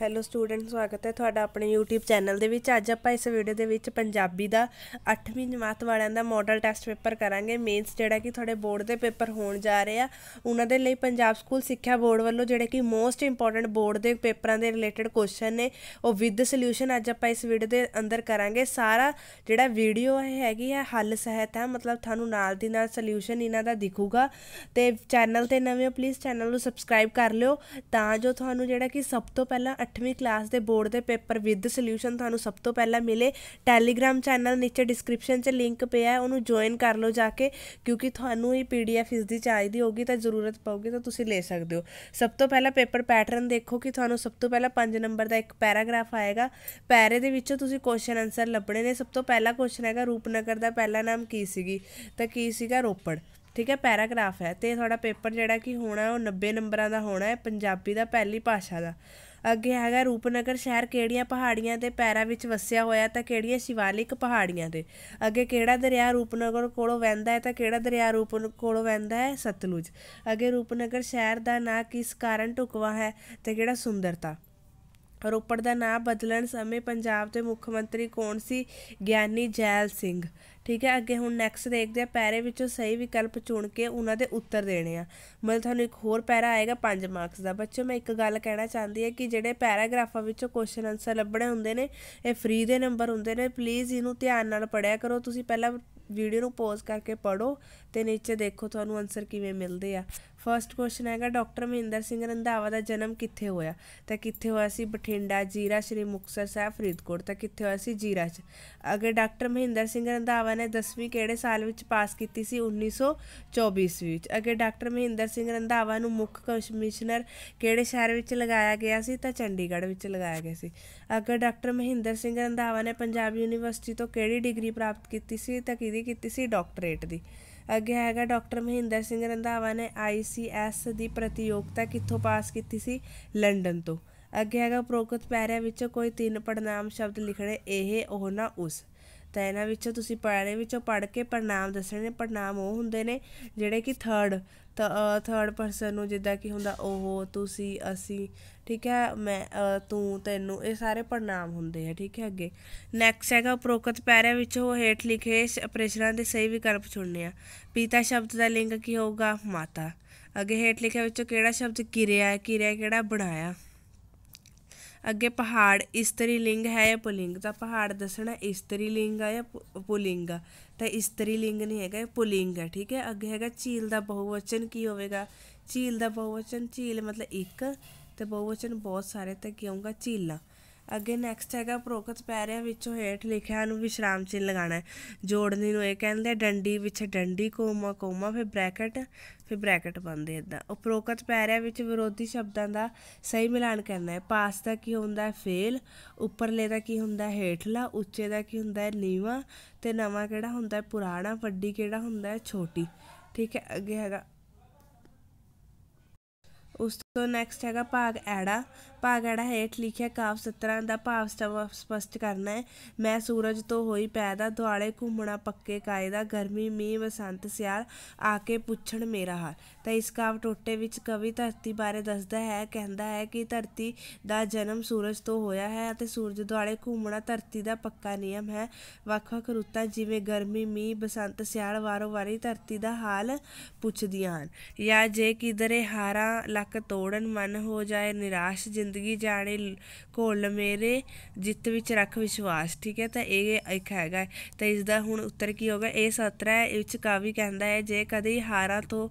hello student ਸਵਾਗਤ ਹੈ ਤੁਹਾਡਾ ਆਪਣੇ YouTube ਚੈਨਲ ਦੇ ਵਿੱਚ ਅੱਜ ਆਪਾਂ ਇਸ ਵੀਡੀਓ ਦੇ ਵਿੱਚ ਪੰਜਾਬੀ ਦਾ 8ਵੀਂ ਜਮਾਤ ਵਾਲਿਆਂ ਦਾ ਮਾਡਲ ਟੈਸਟ ਪੇਪਰ ਕਰਾਂਗੇ ਮੇਨਸ ਜਿਹੜਾ ਕਿ ਤੁਹਾਡੇ ਬੋਰਡ ਦੇ ਪੇਪਰ ਹੋਣ ਜਾ ਰਹੇ ਆ ਉਹਨਾਂ ਦੇ ਲਈ ਪੰਜਾਬ ਸਕੂਲ ਸਿੱਖਿਆ ਬੋਰਡ ਵੱਲੋਂ ਜਿਹੜੇ ਕਿ ਮੋਸਟ ਇੰਪੋਰਟੈਂਟ ਬੋਰਡ ਦੇ ਪੇਪਰਾਂ ਦੇ ਰਿਲੇਟਡ ਕੁਐਸਚਨ ਨੇ ਉਹ ਵਿਦ ਸੋਲੂਸ਼ਨ ਅੱਜ ਆਪਾਂ ਇਸ ਵੀਡੀਓ ਦੇ ਅੰਦਰ ਕਰਾਂਗੇ ਸਾਰਾ ਜਿਹੜਾ ਵੀਡੀਓ ਹੈ ਹੈਗੀ ਹੈ ਹੱਲ ਸਹਿਤ ਹੈ ਮਤਲਬ ਤੁਹਾਨੂੰ ਨਾਲ ਦੀ ਨਾਲ ਸੋਲੂਸ਼ਨ ਇਹਨਾਂ ਦਾ ਦਿਖੂਗਾ ਤੇ ਚੈਨਲ ਤੇ ਨਵੇਂ ਹੋ ਪਲੀਜ਼ ਚੈਨਲ ਨੂੰ ਸਬਸਕ੍ਰਾਈਬ ਕਰ ਲਿਓ ਤਾਂ ਜੋ ਤੁਹਾਨੂੰ ਜਿਹੜਾ ਕਿ ਸਭ ਤੋਂ ਪਹਿਲਾਂ 8ਵੀਂ ਕਲਾਸ ਦੇ ਬੋਰਡ ਦੇ ਪੇਪਰ ਵਿਦ ਸੋਲੂਸ਼ਨ ਤੁਹਾਨੂੰ ਸਭ ਤੋਂ ਪਹਿਲਾਂ ਮਿਲੇ ਟੈਲੀਗ੍ਰam ਚੈਨਲ ਨੀਚੇ ਡਿਸਕ੍ਰਿਪਸ਼ਨ 'ਚ ਲਿੰਕ ਪਿਆ ਹੈ ਉਹਨੂੰ ਜੁਆਇਨ ਕਰ ਲਓ ਜਾ ਕੇ ਕਿਉਂਕਿ ਤੁਹਾਨੂੰ ਇਹ ਪੀਡੀਐਫ ਇਸ ਦੀ ਚਾਹੀਦੀ ਹੋਗੀ ਤਾਂ ਜ਼ਰੂਰਤ ਪਊਗੀ ਤਾਂ ਤੁਸੀਂ ਲੈ ਸਕਦੇ ਹੋ ਸਭ ਤੋਂ ਪਹਿਲਾਂ ਪੇਪਰ ਪੈਟਰਨ ਦੇਖੋ ਕਿ ਤੁਹਾਨੂੰ ਸਭ ਤੋਂ ਪਹਿਲਾਂ 5 ਨੰਬਰ ਦਾ ਇੱਕ ਪੈਰਾਗ੍ਰਾਫ ਆਏਗਾ ਪੈਰੇ ਦੇ ਵਿੱਚੋਂ ਤੁਸੀਂ ਕੁਐਸਚਨ ਆਨਸਰ ਲੱਭਣੇ ਨੇ ਸਭ ਤੋਂ ਪਹਿਲਾ ਕੁਐਸਚਨ ਹੈਗਾ ਰੂਪਨਗਰ ਦਾ ਪਹਿਲਾ ਨਾਮ ਕੀ ਸੀਗੀ ਤਾਂ ਕੀ ਸੀਗਾ ਰੋਪੜ ਠੀਕ ਹੈ ਪੈਰਾਗ੍ਰਾਫ ਹੈ ਤੇ ਤੁਹਾਡਾ ਪੇਪਰ ਜਿਹੜਾ ਕਿ ਹੋਣਾ ਉਹ 90 ਨੰਬਰਾਂ ਦਾ ਹੋਣਾ ਹੈ ਪੰਜਾਬੀ ਦਾ ਪਹਿਲੀ ਭਾਸ਼ਾ ਦਾ ਅੱਗੇ ਹੈਗਾ ਰੂਪਨਗਰ ਸ਼ਹਿਰ ਕਿਹੜੀਆਂ ਪਹਾੜੀਆਂ ਦੇ ਪੈਰਾਂ ਵਿੱਚ ਵਸਿਆ ਹੋਇਆ ਤਾਂ ਕਿਹੜੀਆਂ ਸ਼ਿਵਾਲਿਕ ਪਹਾੜੀਆਂ ਦੇ ਅੱਗੇ ਕਿਹੜਾ ਦਰਿਆ ਰੂਪਨਗਰ ਕੋਲੋਂ ਵਹਿੰਦਾ ਹੈ ਤਾਂ ਕਿਹੜਾ ਦਰਿਆ ਰੂਪਨ ਕੋਲੋਂ ਵਹਿੰਦਾ ਹੈ ਸਤਲੁਜ ਅੱਗੇ ਰੂਪਨਗਰ ਸ਼ਹਿਰ ਦਾ ਨਾਂ ਕਿਸ ਕਾਰਨ ਟੁਕਵਾ ਹੈ ਤੇ ਕਿਹੜਾ ਸੁੰਦਰਤਾ ਰੋਪੜ ਦਾ ਨਾਮ ਬਦਲਣ ਸਮੇਂ ਪੰਜਾਬ ਦੇ ਮੁੱਖ ਮੰਤਰੀ ਕੌਣ ਸੀ ਗਿਆਨੀ ਜੈਲ ਸਿੰਘ ਠੀਕ ਹੈ ਅੱਗੇ ਹੁਣ ਨੈਕਸਟ ਦੇਖਦੇ ਆ ਪੈਰੇ ਵਿੱਚੋਂ ਸਹੀ ਵਿਕਲਪ ਚੁਣ ਕੇ ਉਹਨਾਂ ਦੇ ਉੱਤਰ ਦੇਣੇ ਆ ਮਤਲਬ ਤੁਹਾਨੂੰ ਇੱਕ ਹੋਰ ਪੈਰਾ ਆਏਗਾ 5 ਮਾਰਕਸ ਦਾ ਬੱਚੋ ਮੈਂ ਇੱਕ ਗੱਲ ਕਹਿਣਾ ਚਾਹੁੰਦੀ ਹਾਂ ਕਿ ਜਿਹੜੇ ਪੈਰਾਗ੍ਰਾਫਾਂ ਵਿੱਚੋਂ ਕੁਐਸਚਨ ਆਨਸਰ ਲੱਭਣੇ ਹੁੰਦੇ ਨੇ ਇਹ ਫ੍ਰੀ ਦੇ ਨੰਬਰ ਹੁੰਦੇ ਨੇ ਪਲੀਜ਼ ਇਹਨੂੰ ਧਿਆਨ ਨਾਲ ਪੜਿਆ ਕਰੋ ਤੁਸੀਂ ਪਹਿਲਾਂ ਵੀਡੀਓ ਨੂੰ ਪੌਜ਼ ਕਰਕੇ ਪੜੋ ਤੇ ਨੀਚੇ ਦੇਖੋ ਤੁਹਾਨੂੰ ਆਨਸਰ ਕਿਵੇਂ ਮਿਲਦੇ ਆ ਫਰਸਟ ਕੁਐਸਚਨ ਹੈਗਾ ਡਾਕਟਰ ਮਹਿੰਦਰ ਸਿੰਘ ਰੰਧਾਵਾ ਦਾ ਜਨਮ ਕਿੱਥੇ ਹੋਇਆ ਤਾਂ ਕਿੱਥੇ ਹੋਇਆ ਸੀ ਬਠਿੰਡਾ ਜੀਰਾ ਸ਼੍ਰੀ ਮੁਕਤਸਰ ਸਾਹਿਬ ਫਰੀਦਕੋਟ ਤਾਂ ਕਿੱਥੇ ਹੋਇਆ ਸੀ ਜੀਰਾ 'ਚ ਅਗਰ ਡਾਕਟਰ ਮਹਿੰਦਰ ਸਿੰਘ ਰੰਧਾਵਾ ਨੇ 10ਵੀਂ ਕਿਹੜੇ ਸਾਲ ਵਿੱਚ ਪਾਸ ਕੀਤੀ ਸੀ 1924 ਵਿੱਚ ਅਗਰ ਡਾਕਟਰ ਮਹਿੰਦਰ ਸਿੰਘ ਰੰਧਾਵਾ ਨੂੰ ਮੁੱਖ ਕਮਿਸ਼ਨਰ ਕਿਹੜੇ ਸ਼ਹਿਰ ਵਿੱਚ ਲਗਾਇਆ ਗਿਆ ਸੀ ਤਾਂ ਚੰਡੀਗੜ੍ਹ ਵਿੱਚ ਲਗਾਇਆ ਗਿਆ ਸੀ ਅਗਰ ਡਾਕਟਰ ਮਹਿੰਦਰ ਸਿੰਘ ਰੰਧਾਵਾ ਨੇ ਪੰਜਾਬ ਯੂਨੀਵਰਸਿਟੀ ਤੋਂ ਕਿਹੜੀ ਡਿਗਰੀ ਪ੍ਰਾਪਤ ਕੀਤੀ ਸੀ ਤਾਂ ਕਿਹਦੀ ਕੀਤੀ ਸੀ ਡਾਕਟਰੇਟ ਦੀ ਅੱਗੇ ਹੈਗਾ ਡਾਕਟਰ ਮਹਿੰਦਰ ਸਿੰਘ ਰੰਧਾਵਾ ਨੇ ICS ਦੀ ਪ੍ਰਤੀਯੋਗਤਾ ਕਿੱਥੋਂ ਪਾਸ ਕੀਤੀ ਸੀ ਲੰਡਨ ਤੋਂ ਅੱਗੇ ਹੈਗਾ ਪ੍ਰੋਕਤ ਪੈਰਿਆਂ ਵਿੱਚ ਕੋਈ ਤਿੰਨ ਪੜਨਾਮ ਸ਼ਬਦ ਲਿਖਣੇ ਇਹ ਉਹ ਨਾ ਉਸ ਤਾਂ ਇਹਨਾਂ ਵਿੱਚੋਂ ਤੁਸੀਂ ਪੜਾਣੇ ਵਿੱਚੋਂ ਪੜ੍ਹ ਕੇ ਪਰਨਾਮ ਦੱਸਣੇ ਨੇ ਪੜਨਾਮ ਉਹ ਹੁੰਦੇ ਨੇ ਜਿਹੜੇ ਕਿ ਥਰਡ ਥਰਡ ਪਰਸਨ ਨੂੰ ਜਿੱਦਾਂ ਕਿ ਹੁੰਦਾ ਉਹ ਤੁਸੀਂ ਅਸੀਂ ਠੀਕ ਹੈ ਮੈਂ ਤੂੰ ਤੈਨੂੰ ਇਹ ਸਾਰੇ ਪਰਨਾਮ ਹੁੰਦੇ ਆ ਠੀਕ ਹੈ ਅੱਗੇ ਨੈਕਸਟ ਹੈਗਾ ਉਪਰੋਕਤ ਪੈਰਾ ਵਿੱਚ ਉਹ ਹੇਠ ਲਿਖੇ ਅਪਰੇਸ਼ਨਾਂ ਦੇ ਸਹੀ ਵਿਕਲਪ ਚੁਣਨੇ ਆ ਪੀਤਾ ਸ਼ਬਦ ਦਾ ਲਿੰਗ ਕੀ ਹੋਊਗਾ ਮਾਤਾ ਅੱਗੇ ਹੇਠ ਲਿਖਿਆ ਵਿੱਚੋਂ ਕਿਹੜਾ ਸ਼ਬਦ ਕਿਰਿਆ ਹੈ ਕਿਰਿਆ ਕਿਹੜਾ ਬਣਾਇਆ ਅੱਗੇ ਪਹਾੜ ਇਸਤਰੀ ਲਿੰਗ ਹੈ ਜਾਂ ਪੁਲਿੰਗ ਤਾਂ ਪਹਾੜ ਦੱਸਣਾ ਇਸਤਰੀ ਲਿੰਗ ਆ ਜਾਂ ਪੁਲਿੰਗ ਆ ਤਾਂ ਇਸਤਰੀ ਲਿੰਗ ਨਹੀਂ ਹੈਗਾ ਇਹ ਪੁਲਿੰਗ ਹੈ ਠੀਕ ਹੈ ਅੱਗੇ ਹੈਗਾ ਝੀਲ ਦਾ ਬਹੁਵਚਨ ਕੀ ਹੋਵੇਗਾ ਝੀਲ ਦਾ ਬਹੁਵਚਨ ਝੀਲ ਮਤਲਬ ਇੱਕ ਤੇ ਬਹੁਵਚਨ ਬਹੁਤ ਸਾਰੇ ਤਾਂ ਕੀ ਹੋਊਗਾ ਝੀਲਾਂ ਅੱਗੇ ਨੈਕਸਟ ਹੈਗਾ ਉਪਰੋਕਤ ਪੈਰਿਆਂ ਵਿੱਚੋਂ ਹੇਠ ਲਿਖਿਆ ਨੂੰ ਵਿਸ਼ਰਾਮ ਲਗਾਣਾ ਹੈ ਜੋੜਨੀ ਨੂੰ ਇਹ ਕਹਿੰਦੇ ਡੰਡੀ ਵਿੱਚ ਡੰਡੀ ਕੋਮਾ ਕੋਮਾ ਫਿਰ ਬ੍ਰੈਕਟ ਫਿਰ ਬ੍ਰੈਕਟ ਬੰਦੇ ਇਦਾਂ ਉਪਰੋਕਤ ਪੈਰਿਆਂ ਵਿੱਚ ਵਿਰੋਧੀ ਸ਼ਬਦਾਂ ਦਾ ਸਹੀ ਮਿਲਾਨ ਕਰਨਾ ਹੈ ਪਾਸ ਦਾ ਕੀ ਹੁੰਦਾ ਹੈ ਫੇਲ ਉੱਪਰਲੇ ਦਾ ਕੀ ਹੁੰਦਾ ਹੈ ਹੇਠਲਾ ਉੱਚੇ ਦਾ ਕੀ ਹੁੰਦਾ ਹੈ ਨੀਵਾ ਤੇ ਨਵਾਂ ਕਿਹੜਾ ਹੁੰਦਾ ਹੈ ਪੁਰਾਣਾ ਵੱਡੀ ਕਿਹੜਾ ਹੁੰਦਾ ਹੈ ਛੋਟੀ ਠੀਕ ਹੈ ਅੱਗੇ ਹੈਗਾ ਉਸ ਸੋ ਨੈਕਸਟ ਹੈਗਾ ਭਾਗ ਐੜਾ ਭਾਗ ਐੜਾ ਹੇਠ ਲਿਖਿਆ ਕਾਵ ਸਤਰਾਂ ਦਾ ਭਾਵ ਸਪਸ਼ਟ ਕਰਨਾ ਹੈ ਮੈਂ ਸੂਰਜ ਤੋਂ ਹੋਈ ਪੈਦਾ ਦੁਆਲੇ ਘੁੰਮਣਾ ਪੱਕੇ ਕਾਇਦਾ ਗਰਮੀ ਮੀਂਹ ਬਸੰਤ ਸਿਆਲ ਆ ਕੇ ਪੁੱਛਣ ਮੇਰਾ ਹਾਲ ਤਾਂ ਇਸ ਕਾਵ ਟੋਟੇ ਵਿੱਚ ਕਵੀ ਧਰਤੀ ਬਾਰੇ ਦੱਸਦਾ ਹੈ ਕਹਿੰਦਾ ਹੈ ਕਿ ਧਰਤੀ ਦਾ ਜਨਮ ਸੂਰਜ ਤੋਂ ਹੋਇਆ ਹੈ ਅਤੇ ਸੂਰਜ ਦੁਆਲੇ ਘੁੰਮਣਾ ਧਰਤੀ ਦਾ ਪੱਕਾ ਨਿਯਮ ਹੈ ਵੱਖ-ਵੱਖ ਰੁੱਤਾਂ ਜਿਵੇਂ ਗਰਮੀ ਮੀਂਹ ਬਸੰਤ ਸਿਆਲ ਵਾਰੋ-ਵਾਰੀ ਧਰਤੀ ਦਾ ਹਾਲ ਪੁੱਛਦੀਆਂ ਹਨ ਜਾਂ ਜੇ ਕਿਦਰੇ ਹਾਰਾ ਲੱਕ ਤੋਂ ਤੋੜਨ ਮਨ ਹੋ ਜਾਏ ਨਿਰਾਸ਼ ਜ਼ਿੰਦਗੀ ਜਾਣੇ ਕੋਲ ਮੇਰੇ ਜਿੱਤ ਵਿੱਚ ਰੱਖ ਵਿਸ਼ਵਾਸ ਠੀਕ ਹੈ ਤਾਂ ਇਹ ਇੱਕ ਹੈਗਾ ਤਾਂ ਇਸ ਦਾ ਹੁਣ ਉੱਤਰ ਕੀ ਹੋਗਾ ਇਹ ਸਤਰਾ ਹੈ ਇਹ ਵਿੱਚ ਕਾਵੀ ਕਹਿੰਦਾ ਹੈ ਜੇ ਕਦੇ ਹਾਰਾਂ ਤੋਂ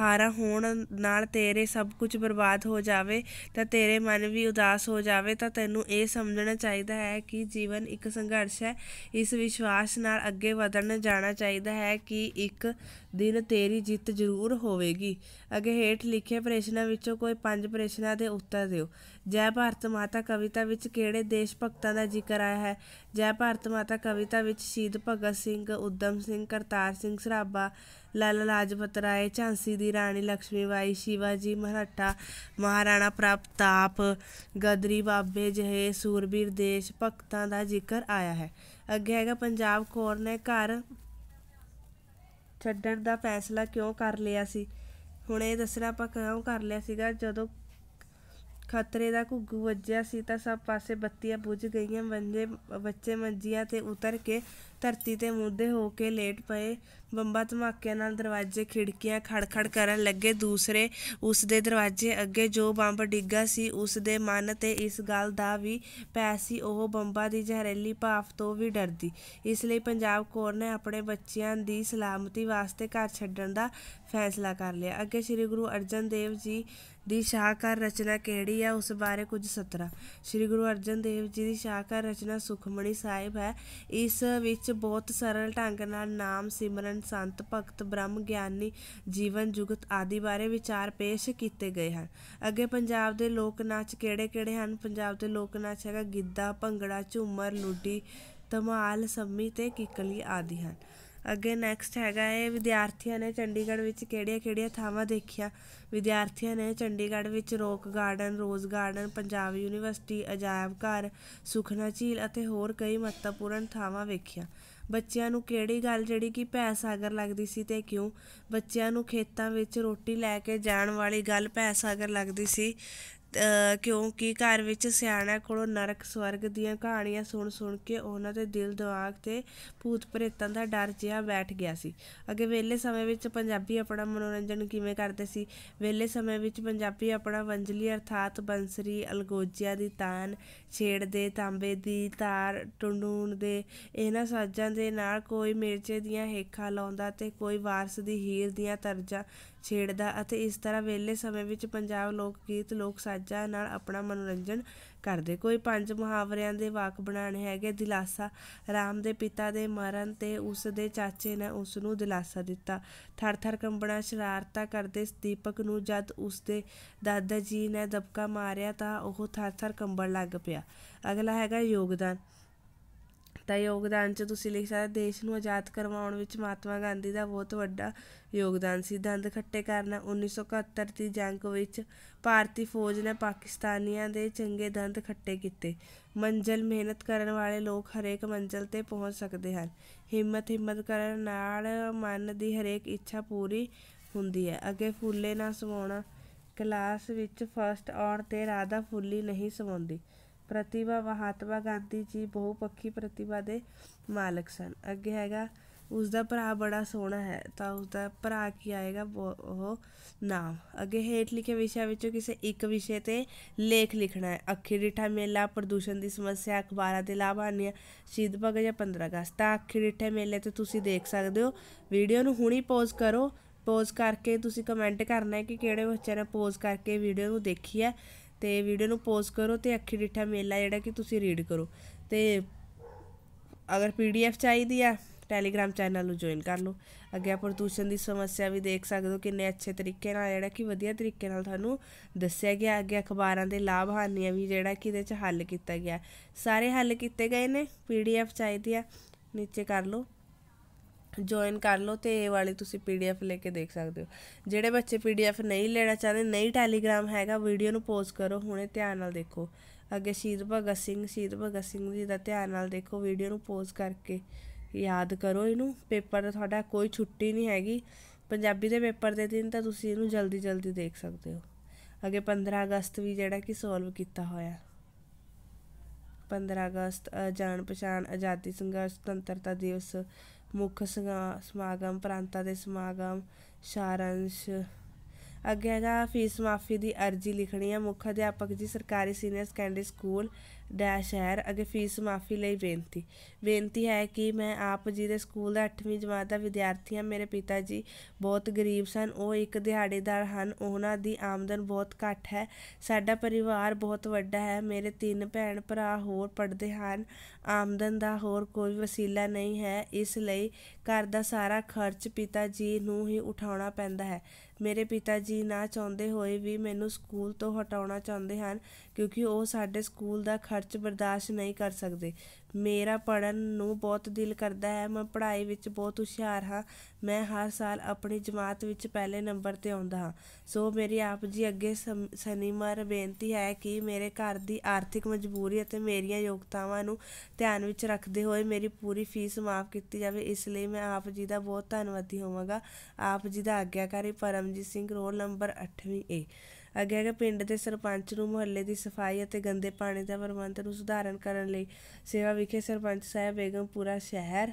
ਹਾਰਾ ਹੋਣ ਨਾਲ ਤੇਰੇ ਸਭ ਕੁਝ ਬਰਬਾਦ ਹੋ ਜਾਵੇ ਤਾਂ ਤੇਰੇ ਮਨ ਵੀ ਉਦਾਸ ਹੋ ਜਾਵੇ ਤਾਂ ਤੈਨੂੰ ਇਹ ਸਮਝਣਾ ਚਾਹੀਦਾ ਹੈ ਕਿ ਜੀਵਨ ਇੱਕ ਸੰਘਰਸ਼ ਹੈ ਇਸ ਵਿਸ਼ਵਾਸ ਨਾਲ ਅੱਗੇ ਵਧਣ ਜਾਣਾ ਚਾਹੀਦਾ ਹੈ ਕਿ ਇੱਕ ਦਿਨ ਤੇਰੀ ਜਿੱਤ ਜ਼ਰੂਰ ਹੋਵੇਗੀ ਅੱਗੇ ਹੇਠ ਲਿਖੇ ਪ੍ਰਸ਼ਨਾਂ ਵਿੱਚੋਂ ਕੋਈ ਪੰਜ ਪ੍ਰਸ਼ਨਾਂ ਦੇ ਉੱਤਰ ਦਿਓ ਜੈ ਭਾਰਤ ਮਾਤਾ ਕਵਿਤਾ ਵਿੱਚ ਕਿਹੜੇ ਦੇਸ਼ ਭਗਤਾਂ ਦਾ ਜ਼ਿਕਰ ਆਇਆ ਹੈ ਜੈ ਭਾਰਤ ਮਾਤਾ ਕਵਿਤਾ ਵਿੱਚ ਸ਼ਹੀਦ ਭਗਤ ਸਿੰਘ ਉਦਮ ਸਿੰਘ ਕਰਤਾਰ ਸਿੰਘ ਸਰਾਭਾ ਲਾਲ ਲਾਜਪਤ ਰਾਏ ਝਾਂਸੀ ਦੀ ਰਾਣੀ ਲక్ష్ਮੀਬਾਈ ਸ਼ਿਵਾਜੀ ਮਰਾਠਾ ਮਹਾਰਾਣਾ ਪ੍ਰਤਾਪ ਗਦਰੀ ਬਾਬੇ ਜਿਹੇ ਸੂਰਬੀਰ ਦੇਸ਼ ਭਗਤਾਂ ਦਾ ਜ਼ਿਕਰ ਆਇਆ ਹੈ ਅੱਗੇ ਹੈਗਾ ਪੰਜਾਬ ਕੋਰ ਨੇ ਘਰ ਛੱਡਣ ਦਾ ਫੈਸਲਾ ਕਿਉਂ ਕਰ ਲਿਆ ਸੀ ਹੁਣ ਇਹ ਦੱਸਣਾ ਆਪਾਂ ਕਿਉਂ ਕਰ ਲਿਆ ਸੀਗਾ ਜਦੋਂ ਖਤਰੇ ਦਾ ਘੁੱਗੂ ਵੱਜਿਆ ਸੀ ਤਾਂ ਸਭ ਪਾਸੇ ਬੱਤੀਆਂ ਬੁਝ ਗਈਆਂ ਬੰਦੇ ਬੱਚੇ ਮੰਜੀਆਂ ਤੇ ਉਤਰ ਕੇ ਧਰਤੀ ਤੇ ਮੁੱਦੇ ਹੋ ਕੇ ਲੇਟ ਪਏ ਬੰਬਾਂ ਧਮਾਕਿਆਂ ਨਾਲ ਦਰਵਾਜ਼ੇ ਖਿੜਕੀਆਂ ਖੜਖੜ ਕਰਨ ਲੱਗੇ ਦੂਸਰੇ ਉਸ ਦੇ ਦਰਵਾਜ਼ੇ ਅੱਗੇ ਜੋ ਬੰਬ ਡਿੱਗਾ ਸੀ ਉਸ ਦੇ ਮਨ ਤੇ ਇਸ ਗੱਲ ਦਾ ਵੀ ਪੈ ਸੀ ਉਹ ਬੰਬਾਂ ਦੀ ਜ਼ਹਿਰੀਲੀ ਭਾਫ ਤੋਂ ਵੀ ਡਰਦੀ ਇਸ ਲਈ ਪੰਜਾਬ ਕੋਰ ਨੇ ਆਪਣੇ ਬੱਚਿਆਂ ਦੀ ਸਲਾਮਤੀ ਵਾਸਤੇ ਘਰ ਛੱਡਣ ਦਾ ਫੈਸਲਾ ਕਰ ਲਿਆ ਅੱਗੇ ਸ੍ਰੀ ਗੁਰੂ ਅਰਜਨ ਦੇਵ ਜੀ ਦੀ ਸ਼ਾਹਕਾਰ ਰਚਨਾ ਕਿਹੜੀ ਹੈ ਉਸ ਬਾਰੇ ਕੁਝ ਸਤਰਾ ਸ੍ਰੀ ਗੁਰੂ ਅਰਜਨ ਦੇਵ ਜੀ ਦੀ ਸ਼ਾਹਕਾਰ ਰਚਨਾ ਸੁਖਮਣੀ ਸਾਹਿਬ ਹੈ ਇਸ ਵਿੱਚ ਬਹੁਤ ਸਰਲ ਢੰਗ ਨਾਲ ਨਾਮ ਸਿਮਰਨ ਸੰਤ ਭਗਤ ਬ੍ਰਹਮ ਗਿਆਨੀ ਜੀਵਨ ਜੁਗਤ ਆਦਿ ਬਾਰੇ ਵਿਚਾਰ ਪੇਸ਼ ਕੀਤੇ ਗਏ ਹਨ ਅੱਗੇ ਪੰਜਾਬ ਦੇ ਲੋਕ ਨਾਚ ਕਿਹੜੇ-ਕਿਹੜੇ ਹਨ ਪੰਜਾਬ ਦੇ ਲੋਕ ਨਾਚ ਹੈਗਾ ਗਿੱਧਾ ਭੰਗੜਾ ਝੂਮਰ ਲੁੱਡੀ ਧਮਾਲ ਸੰਮੀ ਤੇ ਕਿਕਲੀ ਆਦਿ ਹਨ ਅੱਗੇ ਨੈਕਸਟ ਹੈਗਾ ਹੈ ਵਿਦਿਆਰਥੀਆਂ ਨੇ ਚੰਡੀਗੜ੍ਹ ਵਿੱਚ ਕਿਹੜੀਆਂ-ਕਿਹੜੀਆਂ ਥਾਵਾਂ ਦੇਖੀਆਂ ਵਿਦਿਆਰਥੀਆਂ ਨੇ ਚੰਡੀਗੜ੍ਹ ਵਿੱਚ rock garden rose garden Punjab university ਅਜਾਇਬ ਘਰ ਸੁਖਨਾ ਝੀਲ ਅਤੇ ਹੋਰ ਕਈ ਮਹੱਤਵਪੂਰਨ ਥਾਵਾਂ ਵੇਖੀਆਂ ਬੱਚਿਆਂ ਨੂੰ ਕਿਹੜੀ ਗੱਲ ਜਿਹੜੀ ਕਿ ਭੈ ਸਾਗਰ ਲੱਗਦੀ ਸੀ ਤੇ ਕਿਉਂ ਬੱਚਿਆਂ ਨੂੰ ਖੇਤਾਂ ਵਿੱਚ ਰੋਟੀ ਲੈ ਕੇ ਜਾਣ ਵਾਲੀ ਗੱਲ ਭੈ ਸਾਗਰ ਲੱਗਦੀ ਸੀ ਕਿਉਂਕਿ ਘਰ ਵਿੱਚ ਸਿਆਣਾ ਕੋਲੋਂ ਨਰਕ ਸਵਰਗ ਦੀਆਂ ਕਹਾਣੀਆਂ ਸੁਣ ਸੁਣ ਕੇ ਉਹਨਾਂ ਦੇ ਦਿਲ ਦਿਮਾਗ 'ਤੇ ਭੂਤ ਪ੍ਰੇਤਾਂ ਦਾ ਡਰ ਜਿਹਾ ਬੈਠ ਗਿਆ ਸੀ ਅੱਗੇ ਵਿਹਲੇ ਸਮੇਂ ਵਿੱਚ ਪੰਜਾਬੀ ਆਪਣਾ ਮਨੋਰੰਜਨ ਕਿਵੇਂ ਕਰਦੇ ਸੀ ਵਿਹਲੇ ਸਮੇਂ ਵਿੱਚ ਪੰਜਾਬੀ ਆਪਣਾ ਵੰਜਲੀ ਅਰਥਾਤ ਬੰਸਰੀ ਅਲਗੋਜਿਆ ਦੀ ਤਾਨ ਛੇੜ ਦੇ ਤਾਂਬੇ ਦੀ ਤਾਰ ਟੁੰਡੂਣ ਦੇ ਇਹਨਾਂ ਸਾਜ਼ਾਂ ਦੇ ਨਾਲ ਕੋਈ ਮਿਰਚੇ ਦੀਆਂ ਹੇਖਾਂ ਲਾਉਂਦਾ ਤੇ ਕੋਈ ਵਾਰਸ ਦੀ ਹੀਰ ਦੀਆਂ ਤਰਜ਼ਾਂ ਛੇੜਦਾ ਅਤੇ ਇਸ ਤਰ੍ਹਾਂ ਵੇਲੇ ਸਮੇਂ ਵਿੱਚ ਪੰਜਾਬ ਲੋਕ ਗੀਤ ਲੋਕ ਸਾਜ਼ਾਂ ਨਾਲ ਆਪਣਾ ਮਨੋਰੰਜਨ ਕਰਦੇ ਕੋਈ ਪੰਜ ਮੁਹਾਵਰਿਆਂ ਦੇ ਵਾਕ ਬਣਾਉਣੇ ਹੈਗੇ ਦਿਲਾਸਾ ਰਾਮ ਦੇ ਪਿਤਾ ਦੇ ਮਰਨ ਤੇ ਉਸ ਦੇ ਚਾਚੇ ਨੇ ਉਸ ਨੂੰ ਦਿਲਾਸਾ ਦਿੱਤਾ ਥਰ-ਥਰ ਕੰਬਣਾ ਸ਼ਰਾਰਤਾ ਕਰਦੇ ਦੀਪਕ ਨੂੰ ਜਦ ਉਸ ਦੇ ਦਾਦਾ ਜੀ ਨੇ ਦਬਕਾ ਮਾਰਿਆ ਤਾਂ ਉਹ ਥਰ-ਥਰ ਕੰਬਣ ਲੱਗ ਪਿਆ ਅਗਲਾ ਹੈਗਾ ਯੋਗਦਾਨ ਦਾ ਯੋਗਦਾਨ 'ਚ ਤੁਸੀਂ ਲਿਖ ਸਕਦੇ ਦੇਸ਼ ਨੂੰ ਆਜ਼ਾਦ ਕਰਵਾਉਣ ਵਿੱਚ ਮਹਾਤਮਾ ਗਾਂਧੀ ਦਾ ਬਹੁਤ ਵੱਡਾ ਯੋਗਦਾਨ ਸੀ ਦੰਦ ਖੱਟੇ ਕਰਨਾ 1971 ਦੀ ਜੰਗ ਵਿੱਚ ਭਾਰਤੀ ਫੌਜ ਨੇ ਪਾਕਿਸਤਾਨੀਆਂ ਦੇ ਚੰਗੇ ਦੰਦ ਖੱਟੇ ਕੀਤੇ ਮੰਜ਼ਲ ਮਿਹਨਤ ਕਰਨ ਵਾਲੇ ਲੋਕ ਹਰੇਕ ਮੰਜ਼ਲ ਤੇ ਪਹੁੰਚ ਸਕਦੇ ਹਨ ਹਿੰਮਤ ਹਿੰਮਤ ਕਰਨ ਨਾਲ ਮਨ ਦੀ ਹਰੇਕ ਇੱਛਾ ਪੂਰੀ ਹੁੰਦੀ ਹੈ ਅੱਗੇ ਫੁੱਲੇ ਨਾ ਸਵਾਉਣਾ ਕਲਾਸ ਵਿੱਚ ਫਸਟ ਆਉਣ ਤੇ ਰਾਧਾ ਫੁੱਲੀ ਨਹੀਂ ਸਵਾਉਂਦੀ ਪ੍ਰਤਿਭਾ ਮਹਾਤਮਾ ਗਾਂਧੀ ਜੀ ਬਹੁਪੱਖੀ ਪ੍ਰਤਿਭਾ ਦੇ ਮਾਲਕ ਸਨ ਅੱਗੇ ਹੈਗਾ ਉਸ ਦਾ ਭਰਾ ਬੜਾ ਸੋਹਣਾ ਹੈ ਤਾਂ ਉਸ ਦਾ ਭਰਾ ਕੀ ਆਏਗਾ ਉਹ ਨਾਮ ਅੱਗੇ ਹੇਠ ਲਿਖੇ ਵਿਸ਼ਿਆਂ ਵਿੱਚੋਂ ਕਿਸੇ ਇੱਕ ਵਿਸ਼ੇ ਤੇ ਲੇਖ ਲਿਖਣਾ ਹੈ ਅੱਖੀ ਡਿਠਾ ਮੇਲਾ ਪ੍ਰਦੂਸ਼ਣ ਦੀ ਸਮੱਸਿਆ ਅਖਬਾਰਾਂ ਦੇ ਲਾਭ ਆਣੀਆਂ ਸ਼ਹੀਦ ਭਗਤ ਜਾਂ 15 ਅਗਸਤ ਤਾਂ ਅੱਖੀ ਡਿਠੇ ਮੇਲੇ ਤੇ ਤੁਸੀਂ ਦੇਖ ਸਕਦੇ ਹੋ ਵੀਡੀਓ ਨੂੰ ਹੁਣੀ ਪੌਜ਼ ਕਰੋ ਪੌਜ਼ ਕਰਕੇ ਤੁਸੀਂ ਕਮੈਂਟ ਕਰਨਾ ਹੈ ਕਿ ਕਿਹੜੇ ਬੱਚੇ ਨੇ ਪੌਜ਼ ਕਰਕੇ ਵੀਡੀਓ ਨੂੰ ਦੇਖੀ ਹੈ ਤੇ ਵੀਡੀਓ ਨੂੰ ਪੋਜ਼ ਕਰੋ ਤੇ ਅੱਖੀ ਡਿੱਠਾ ਮੇਲਾ ਜਿਹੜਾ ਕਿ ਤੁਸੀਂ ਰੀਡ ਕਰੋ ਤੇ ਅਗਰ ਪੀਡੀਐਫ ਚਾਹੀਦੀ ਆ ਟੈਲੀਗ੍ਰਾਮ ਚੈਨਲ ਨੂੰ ਜੁਆਇਨ ਕਰ ਲਓ ਅੱਗੇ ਆ ਪ੍ਰਦੂਸ਼ਣ ਦੀ ਸਮੱਸਿਆ ਵੀ ਦੇਖ ਸਕਦੇ ਹੋ ਕਿੰਨੇ ਅੱਛੇ ਤਰੀਕੇ ਨਾਲ ਜਿਹੜਾ ਕਿ ਵਧੀਆ ਤਰੀਕੇ ਨਾਲ ਤੁਹਾਨੂੰ ਦੱਸਿਆ ਗਿਆ ਅੱਗੇ ਅਖਬਾਰਾਂ ਦੇ ਲਾਭ ਹਾਨੀਆਂ ਵੀ ਜਿਹੜਾ ਕਿ ਇਹਦੇ 'ਚ ਹੱਲ ਕੀਤਾ ਗਿਆ ਸਾਰੇ ਹੱਲ ਕੀਤੇ ਗਏ ਨੇ ਪੀਡੀਐਫ ਚਾਹੀਦੀ ਆ ਨੀਚੇ ਕਰ ਲਓ ਜੁਆਇਨ ਕਰ ਲਓ ਤੇ ਇਹ ਵਾਲੀ ਤੁਸੀਂ ਪੀਡੀਐਫ ਲੈ ਕੇ ਦੇਖ ਸਕਦੇ ਹੋ ਜਿਹੜੇ ਬੱਚੇ ਪੀਡੀਐਫ ਨਹੀਂ ਲੈਣਾ ਚਾਹੁੰਦੇ ਨਹੀਂ ਟੈਲੀਗ੍ਰਾਮ ਹੈਗਾ ਵੀਡੀਓ ਨੂੰ ਪੋਜ਼ ਕਰੋ ਹੁਣੇ ਧਿਆਨ ਨਾਲ ਦੇਖੋ ਅੱਗੇ ਸ਼ੀਰ ਭਗਤ ਸਿੰਘ ਸ਼ੀਰ ਭਗਤ ਸਿੰਘ ਜੀ ਦਾ ਧਿਆਨ ਨਾਲ ਦੇਖੋ ਵੀਡੀਓ ਨੂੰ ਪੋਜ਼ ਕਰਕੇ ਯਾਦ ਕਰੋ ਇਹਨੂੰ ਪੇਪਰ ਦਾ ਤੁਹਾਡਾ ਕੋਈ ਛੁੱਟੀ ਨਹੀਂ ਹੈਗੀ ਪੰਜਾਬੀ ਦੇ ਪੇਪਰ ਦੇ ਦਿਨ ਤਾਂ ਤੁਸੀਂ ਇਹਨੂੰ ਜਲਦੀ ਜਲਦੀ ਦੇਖ ਸਕਦੇ ਹੋ ਅੱਗੇ 15 ਅਗਸਤ ਵੀ ਜਿਹੜਾ ਕਿ ਸੋਲਵ ਕੀਤਾ ਹੋਇਆ 15 ਅਗਸਤ ਜਾਣ ਪਛਾਣ ਆਜ਼ਾਦੀ ਸੰਘਰਸ਼ ਸੁਤੰਤਰਤਾ ਦਿਵਸ ਮੁੱਖ ਸਮਾਗਮ ਪ੍ਰਾਂਤਾਂ ਦੇ ਸਮਾਗਮ ਸਾਰਾਂਸ਼ ਅੱਗੇ ਆ ਫੀਸ ਮਾਫੀ ਦੀ ਅਰਜ਼ੀ ਲਿਖਣੀ ਹੈ ਮੁੱਖ ਅਧਿਆਪਕ ਜੀ ਸਰਕਾਰੀ ਸੀਨੀਅਰ ਸੈਕੰਡਰੀ ਸਕੂਲ ਡੈਸ਼ ਸ਼ਹਿਰ ਅੱਗੇ ਫੀਸ ਮਾਫੀ ਲਈ ਬੇਨਤੀ ਬੇਨਤੀ ਹੈ ਕਿ ਮੈਂ ਆਪ ਜੀ ਦੇ ਸਕੂਲ ਦਾ 8ਵੀਂ ਜਮਾਤ ਦਾ ਵਿਦਿਆਰਥੀ ਹਾਂ ਮੇਰੇ ਪਿਤਾ ਜੀ ਬਹੁਤ ਗਰੀਬ ਸਨ ਉਹ ਇੱਕ ਦਿਹਾੜੇਦਾਰ ਹਨ ਉਹਨਾਂ ਦੀ ਆਮਦਨ ਬਹੁਤ ਘੱਟ ਹੈ ਸਾਡਾ ਪਰਿਵਾਰ ਬਹੁਤ ਵੱਡਾ ਹੈ ਮੇਰੇ ਤਿੰਨ ਭੈਣ ਭਰਾ ਹੋਰ ਪੜ੍ਹਦੇ ਹਨ ਆਮਦਨ ਦਾ ਹੋਰ ਕੋਈ ਵਸੀਲਾ ਨਹੀਂ ਹੈ ਇਸ ਲਈ ਘਰ ਦਾ ਸਾਰਾ ਖਰਚ ਪਿਤਾ ਜੀ ਨੂੰ ਹੀ ਉਠਾਉਣਾ ਪੈਂਦਾ ਹੈ ਮੇਰੇ ਪਿਤਾ ਜੀ ਨਾ ਚਾਹੁੰਦੇ ਹੋਏ ਵੀ ਮੈਨੂੰ ਸਕੂਲ ਤੋਂ ਹਟਾਉਣਾ ਚਾਹੁੰਦੇ ਹਨ ਕਿਉਂਕਿ ਉਹ ਸਾਡੇ ਸਕੂਲ ਦਾ ਖਰਚ ਬਰਦਾਸ਼ਤ ਨਹੀਂ ਕਰ ਸਕਦੇ ਮੇਰਾ ਪੜਨ ਨੂੰ ਬਹੁਤ ਦਿਲ ਕਰਦਾ ਹੈ ਮੈਂ ਪੜ੍ਹਾਈ ਵਿੱਚ ਬਹੁਤ ਹੁਸ਼ਿਆਰ ਹਾਂ ਮੈਂ ਹਰ ਸਾਲ ਆਪਣੀ ਜਮਾਤ ਵਿੱਚ ਪਹਿਲੇ ਨੰਬਰ 'ਤੇ ਆਉਂਦਾ ਹਾਂ ਸੋ ਮੇਰੀ ਆਪ ਜੀ ਅੱਗੇ ਸਨੀਮਰ ਸਨਿਮਰ ਬੇਨਤੀ ਹੈ ਕਿ ਮੇਰੇ ਘਰ ਦੀ ਆਰਥਿਕ ਮਜਬੂਰੀ ਅਤੇ ਮੇਰੀਆਂ ਯੋਗਤਾਵਾਂ ਨੂੰ ਧਿਆਨ ਵਿੱਚ ਰੱਖਦੇ ਹੋਏ ਮੇਰੀ ਪੂਰੀ ਫੀਸ ਮਾਫ ਕੀਤੀ ਜਾਵੇ ਇਸ ਲਈ ਮੈਂ ਆਪ ਜੀ ਦਾ ਬਹੁਤ ਧੰਨਵਾਦੀ ਹੋਵਾਂਗਾ ਆਪ ਜੀ ਦਾ ਆਗਿਆਕਾਰੀ ਪਰਮਜੀਤ ਸਿੰਘ ਰੋਲ ਨੰਬਰ 8ਵੀਂ ਏ ਅੱਗੇ ਹੈਗਾ ਪਿੰਡ ਦੇ ਸਰਪੰਚ ਨੂੰ ਮੁਹੱਲੇ ਦੀ ਸਫਾਈ ਅਤੇ ਗੰਦੇ ਪਾਣੀ ਦਾ ਪ੍ਰਬੰਧ ਨੂੰ ਸੁਧਾਰਨ ਕਰਨ ਲਈ ਸੇਵਾ ਵਿਖੇ ਸਰਪੰਚ ਸਾਹਿਬ ਬੇਗਮਪੁਰਾ ਸ਼ਹਿਰ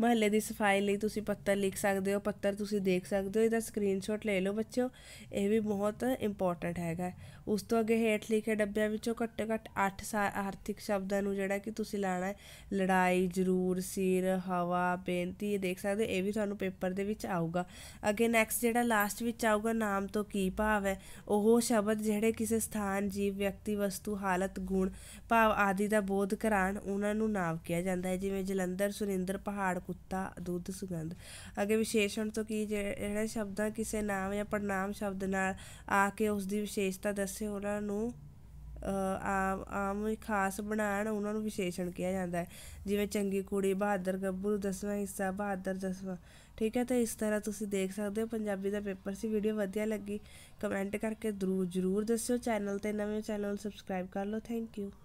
ਮਹੱਲੇ ਦੀ ਸਫਾਈ ਲਈ ਤੁਸੀਂ ਪੱਤਰ ਲਿਖ ਸਕਦੇ ਹੋ ਪੱਤਰ ਤੁਸੀਂ ਦੇਖ ਸਕਦੇ ਹੋ ਇਹਦਾ ਸਕਰੀਨਸ਼ਾਟ ਲੈ ਲਓ ਬੱਚਿਓ ਇਹ ਵੀ ਬਹੁਤ ਇੰਪੋਰਟੈਂਟ ਹੈਗਾ ਉਸ ਤੋਂ ਅੱਗੇ ਹੇਠ ਲਿਖੇ ਡੱਬਿਆਂ ਵਿੱਚੋਂ ਘੱਟੋ ਘੱਟ 8 ਆਰਥਿਕ ਸ਼ਬਦਾਂ ਨੂੰ ਜਿਹੜਾ ਕਿ ਤੁਸੀਂ ਲਾਣਾ ਹੈ ਲੜਾਈ ਜ਼ਰੂਰ ਸਿਰ ਹਵਾ ਬੇਨਤੀ ਇਹ ਦੇਖ ਸਕਦੇ ਇਹ ਵੀ ਤੁਹਾਨੂੰ ਪੇਪਰ ਦੇ ਵਿੱਚ ਆਊਗਾ ਅੱਗੇ ਨੈਕਸਟ ਜਿਹੜਾ ਲਾਸਟ ਵਿੱਚ ਆਊਗਾ ਨਾਮ ਤੋਂ ਕੀ ਭਾਵ ਹੈ ਉਹ ਸ਼ਬਦ ਜਿਹੜੇ ਕਿਸੇ ਸਥਾਨ ਜੀਵ ਵਿਅਕਤੀ ਵਸਤੂ ਹਾਲਤ ਗੁਣ ਭਾਵ ਆਦਿ ਦਾ ਬੋਧ ਕਰਾਣ ਉਹਨਾਂ ਨੂੰ ਨਾਮ ਕਿਹਾ ਜਾਂਦਾ ਹੈ ਜਿਵੇਂ ਜਲੰਧਰ ਸੁਰਿੰਦਰ ਪਹਾੜ ਕੁੱਤਾ ਦੁੱਧ ਸੁਗੰਧ ਅੱਗੇ ਵਿਸ਼ੇਸ਼ਣ ਤੋਂ ਕੀ ਜਿਹੜਾ ਸ਼ਬਦਾਂ ਕਿਸੇ ਨਾਮ ਜਾਂ ਪੜਨਾਮ ਸ਼ਬਦ ਨਾਲ ਆ ਕੇ ਉਸ ਦੀ ਵਿਸ਼ੇਸ਼ਤਾ ਦੱਸ ਵੈਸੇ ਉਹਨਾਂ ਨੂੰ ਆਮ ਆਮ ਖਾਸ ਬਣਾਉਣ ਉਹਨਾਂ ਨੂੰ ਵਿਸ਼ੇਸ਼ਣ ਕਿਹਾ ਜਾਂਦਾ ਹੈ ਜਿਵੇਂ ਚੰਗੀ ਕੁੜੀ ਬਹਾਦਰ ਗੱਭਰੂ ਦਸਵਾਂ ਹਿੱਸਾ ਬਹਾਦਰ ਦਸਵਾਂ ਠੀਕ ਹੈ ਤਾਂ ਇਸ ਤਰ੍ਹਾਂ ਤੁਸੀਂ ਦੇਖ ਸਕਦੇ ਹੋ ਪੰਜਾਬੀ ਦਾ ਪੇਪਰ ਸੀ ਵੀਡੀਓ ਵਧੀਆ ਲੱਗੀ ਕਮੈਂਟ ਕਰਕੇ ਜ਼ਰੂਰ ਜ਼ਰੂਰ ਦੱਸਿਓ ਚੈਨਲ ਤੇ ਨਵੇਂ ਚੈਨਲ ਸਬਸਕ੍ਰਾਈਬ ਕਰ ਲਓ ਥੈਂਕ ਯੂ